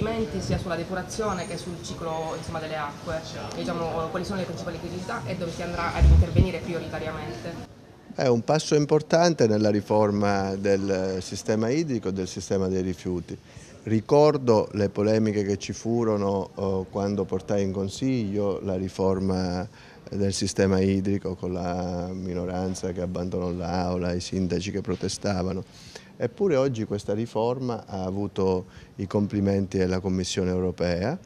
investimenti sia sulla depurazione che sul ciclo insomma, delle acque, diciamo, quali sono le principali criticità e dove si andrà ad intervenire prioritariamente. È un passo importante nella riforma del sistema idrico e del sistema dei rifiuti. Ricordo le polemiche che ci furono oh, quando portai in consiglio la riforma del sistema idrico con la minoranza che abbandonò l'aula, i sindaci che protestavano. Eppure oggi questa riforma ha avuto i complimenti della Commissione europea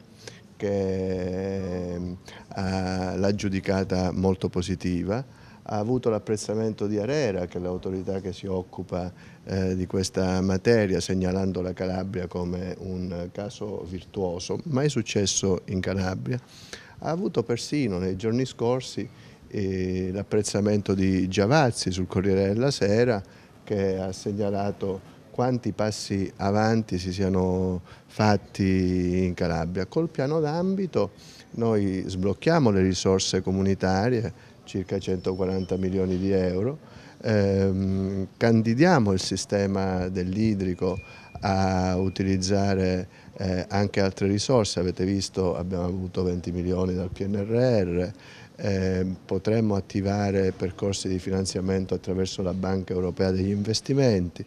che l'ha ehm, giudicata molto positiva, ha avuto l'apprezzamento di Arera, che è l'autorità che si occupa eh, di questa materia, segnalando la Calabria come un caso virtuoso. Mai successo in Calabria ha avuto persino nei giorni scorsi eh, l'apprezzamento di Giavazzi sul Corriere della Sera che ha segnalato quanti passi avanti si siano fatti in Calabria. Col piano d'ambito noi sblocchiamo le risorse comunitarie circa 140 milioni di euro. Eh, candidiamo il sistema dell'idrico a utilizzare eh, anche altre risorse, avete visto abbiamo avuto 20 milioni dal PNRR, eh, potremmo attivare percorsi di finanziamento attraverso la Banca Europea degli Investimenti.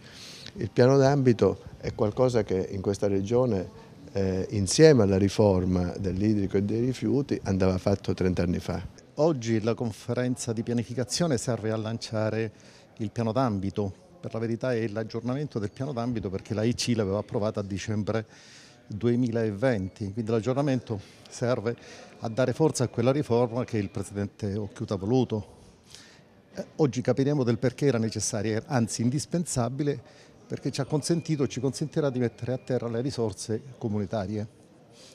Il piano d'ambito è qualcosa che in questa regione eh, insieme alla riforma dell'idrico e dei rifiuti andava fatto 30 anni fa. Oggi la conferenza di pianificazione serve a lanciare il piano d'ambito, per la verità è l'aggiornamento del piano d'ambito perché la IC l'aveva approvata a dicembre 2020, quindi l'aggiornamento serve a dare forza a quella riforma che il Presidente Occhiuta ha voluto. Eh, oggi capiremo del perché era necessaria, anzi indispensabile, perché ci ha consentito, ci consentirà di mettere a terra le risorse comunitarie,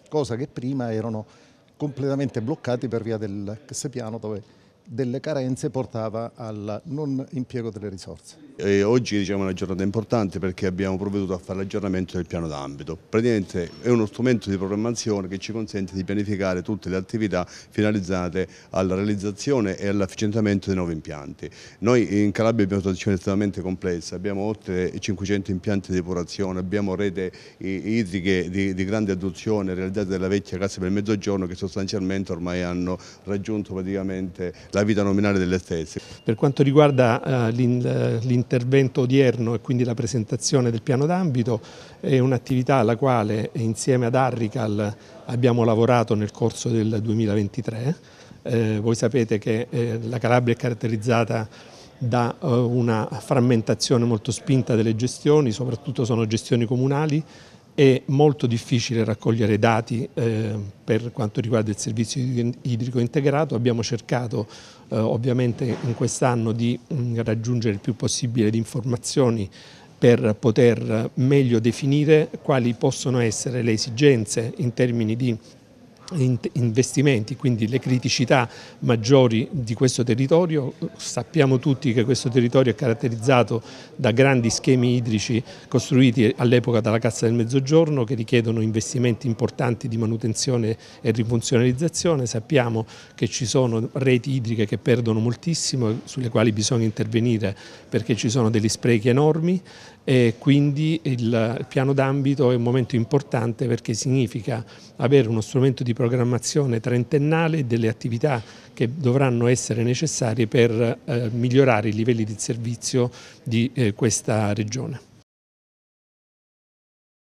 cosa che prima erano completamente bloccati per via dell'ex piano dove delle carenze portava al non impiego delle risorse. E oggi diciamo, è una giornata importante perché abbiamo provveduto a fare l'aggiornamento del piano d'ambito. Praticamente è uno strumento di programmazione che ci consente di pianificare tutte le attività finalizzate alla realizzazione e all'efficientamento dei nuovi impianti. Noi in Calabria abbiamo una situazione estremamente complessa, abbiamo oltre 500 impianti di depurazione, abbiamo rete idriche di, di grande adduzione realizzate dalla vecchia Cassa per il Mezzogiorno che sostanzialmente ormai hanno raggiunto praticamente la vita nominale delle stesse. Per quanto riguarda eh, eh, l'intervento odierno e quindi la presentazione del piano d'ambito, è un'attività alla quale insieme ad Arrical abbiamo lavorato nel corso del 2023. Eh, voi sapete che eh, la Calabria è caratterizzata da eh, una frammentazione molto spinta delle gestioni, soprattutto sono gestioni comunali è molto difficile raccogliere dati eh, per quanto riguarda il servizio idrico integrato, abbiamo cercato eh, ovviamente in quest'anno di mh, mm, raggiungere il più possibile di informazioni per poter meglio definire quali possono essere le esigenze in termini di investimenti, quindi le criticità maggiori di questo territorio. Sappiamo tutti che questo territorio è caratterizzato da grandi schemi idrici costruiti all'epoca dalla Cassa del Mezzogiorno che richiedono investimenti importanti di manutenzione e rifunzionalizzazione. Sappiamo che ci sono reti idriche che perdono moltissimo, sulle quali bisogna intervenire perché ci sono degli sprechi enormi e quindi il piano d'ambito è un momento importante perché significa avere uno strumento di programmazione programmazione trentennale e delle attività che dovranno essere necessarie per eh, migliorare i livelli di servizio di eh, questa regione.